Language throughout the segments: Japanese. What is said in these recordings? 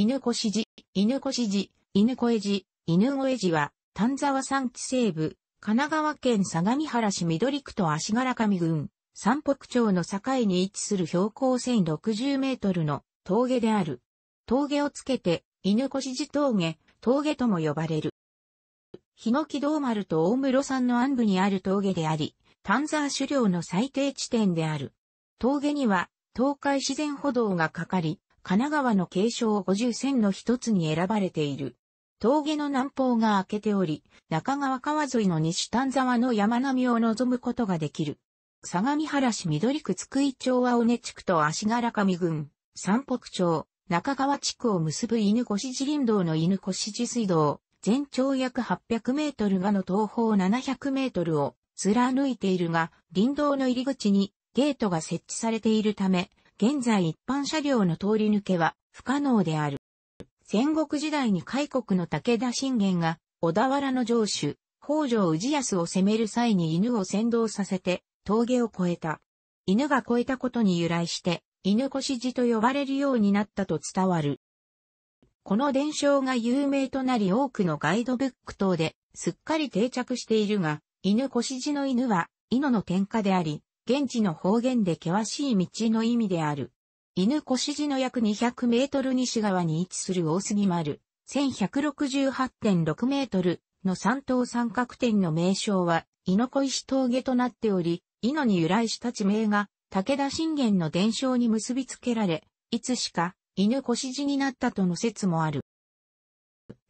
犬越寺、犬越寺、犬越寺、犬越寺は、丹沢山地西部、神奈川県相模原市緑区と足柄上郡、三北町の境に位置する標高1060メートルの峠である。峠をつけて、犬越寺峠、峠とも呼ばれる。日ノ木道丸と大室山の暗部にある峠であり、丹沢狩猟の最低地点である。峠には、東海自然歩道がかかり、神奈川の継承50選の一つに選ばれている。峠の南方が開けており、中川川沿いの西丹沢の山並みを望むことができる。相模原市緑区津久井町は尾根地区と足柄上郡、三北町、中川地区を結ぶ犬越寺林道の犬越寺水道、全長約800メートルがの東方700メートルを貫いているが、林道の入り口にゲートが設置されているため、現在一般車両の通り抜けは不可能である。戦国時代に開国の武田信玄が小田原の城主、北条氏康を攻める際に犬を先導させて峠を越えた。犬が越えたことに由来して、犬越路と呼ばれるようになったと伝わる。この伝承が有名となり多くのガイドブック等ですっかり定着しているが、犬越路の犬は、犬の天下であり、現地の方言で険しい道の意味である。犬越路の約200メートル西側に位置する大杉丸、1168.6メートルの三等三角点の名称は、犬小石峠となっており、犬に由来した地名が、武田信玄の伝承に結びつけられ、いつしか、犬越路になったとの説もある。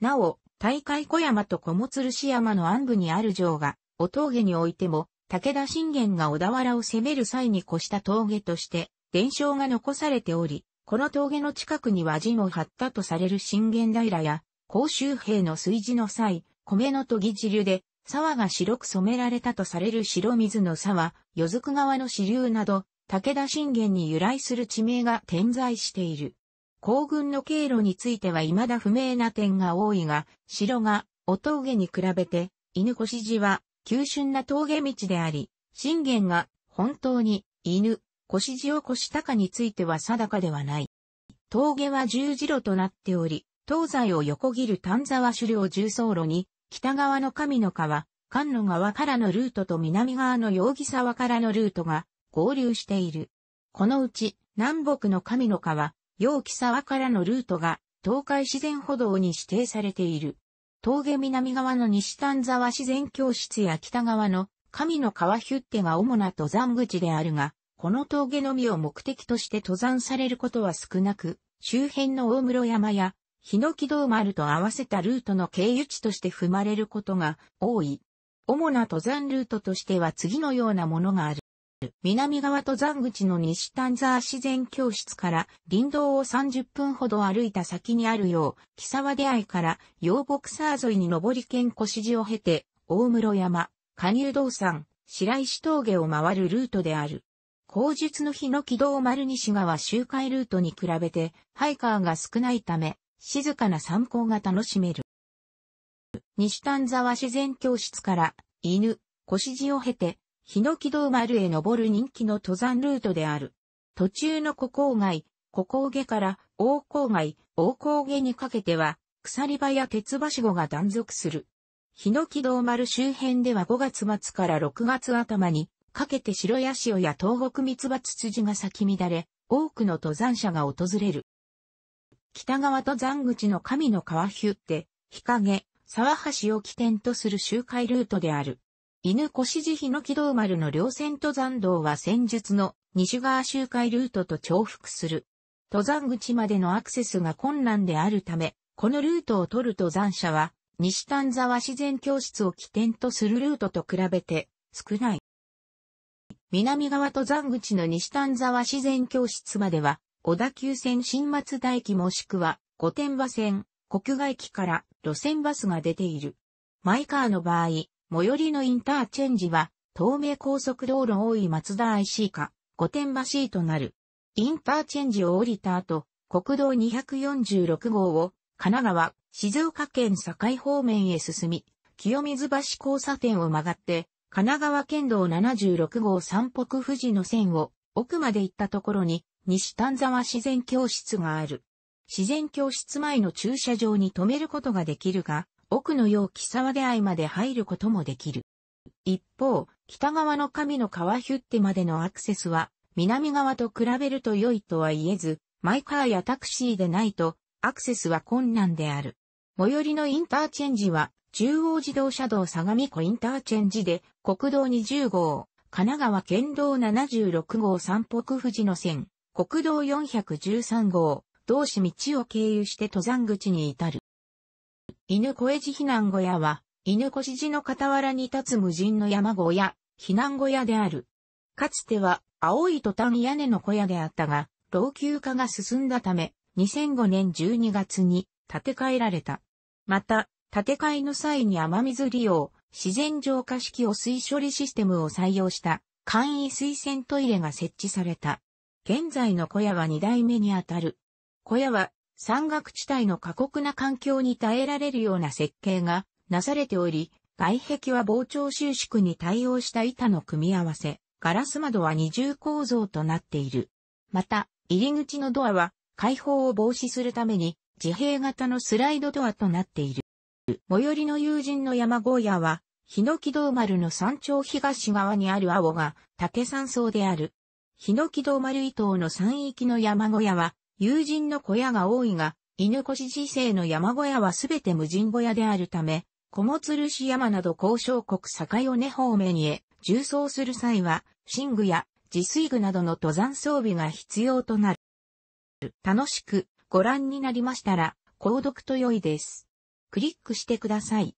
なお、大会小山と小もつるし山の暗部にある城が、お峠においても、武田信玄が小田原を攻める際に越した峠として、伝承が残されており、この峠の近くには地を張ったとされる信玄平や、甲州兵の炊事の際、米の研ぎ汁で、沢が白く染められたとされる白水の沢、余宿川の支流など、武田信玄に由来する地名が点在している。行軍の経路については未だ不明な点が多いが、城が、お峠に比べて、犬越寺は急峻な峠道であり、信玄が本当に犬、腰塩腰高については定かではない。峠は十字路となっており、東西を横切る丹沢狩猟重走路に、北側の神の川、関の川からのルートと南側の陽木沢からのルートが合流している。このうち、南北の神の川、陽木沢からのルートが、東海自然歩道に指定されている。峠南側の西丹沢自然教室や北側の神の川ヒュッテが主な登山口であるが、この峠のみを目的として登山されることは少なく、周辺の大室山や、日ノ木道丸と合わせたルートの経由地として踏まれることが多い。主な登山ルートとしては次のようなものがある。る南側登山口の西丹沢自然教室から林道を30分ほど歩いた先にあるよう、木沢出会いから洋木沢沿いに上り県小指を経て、大室山、下入道山、白石峠を回るルートである。後述の日の軌道丸西側周回ルートに比べて、ハイカーが少ないため、静かな参考が楽しめる。西丹沢自然教室から、犬、小指を経て、ヒノキ堂丸へ登る人気の登山ルートである。途中の古郊街、古郊下から大郊街、大郊下にかけては、鎖場や鉄橋後が断続する。ヒノキ堂丸周辺では5月末から6月頭にかけて白ヤシオや東北蜜葉ツツジが咲き乱れ、多くの登山者が訪れる。北側登山口の神の川ヒュって、日陰、沢橋を起点とする周回ルートである。犬越寺日の木道丸の稜線登山道は戦術の西側周回ルートと重複する。登山口までのアクセスが困難であるため、このルートを取る登山者は、西丹沢自然教室を起点とするルートと比べて少ない。南側登山口の西丹沢自然教室までは、小田急線新松田駅もしくは御殿場線、国外駅から路線バスが出ている。マイカーの場合、最寄りのインターチェンジは、東名高速道路多い松田 IC か、御殿場 C となる。インターチェンジを降りた後、国道246号を、神奈川、静岡県境方面へ進み、清水橋交差点を曲がって、神奈川県道76号三北富士の線を奥まで行ったところに西丹沢自然教室がある。自然教室前の駐車場に止めることができるが、奥の洋木沢出会いまで入ることもできる。一方、北側の神の川ヒュッテまでのアクセスは、南側と比べると良いとは言えず、マイカーやタクシーでないと、アクセスは困難である。最寄りのインターチェンジは、中央自動車道相模湖インターチェンジで、国道20号、神奈川県道76号三北富士の線、国道413号、同市道を経由して登山口に至る。犬小路避難小屋は、犬小路の傍らに立つ無人の山小屋、避難小屋である。かつては、青いトタン屋根の小屋であったが、老朽化が進んだため、2005年12月に建て替えられた。また、建て替えの際に雨水利用、自然浄化式汚水処理システムを採用した簡易水洗トイレが設置された。現在の小屋は2代目にあたる。小屋は山岳地帯の過酷な環境に耐えられるような設計がなされており、外壁は膨張収縮に対応した板の組み合わせ、ガラス窓は二重構造となっている。また、入り口のドアは開放を防止するために自閉型のスライドドアとなっている。最寄りの友人の山小屋は、ヒノキ道丸の山頂東側にある青が竹山荘である。ヒノキ道丸伊東の山域の山小屋は、友人の小屋が多いが、犬越時世の山小屋はすべて無人小屋であるため、小もつるし山など交渉国境根方面へ重装する際は、寝具や自炊具などの登山装備が必要となる。楽しくご覧になりましたら、購読と良いです。クリックしてください。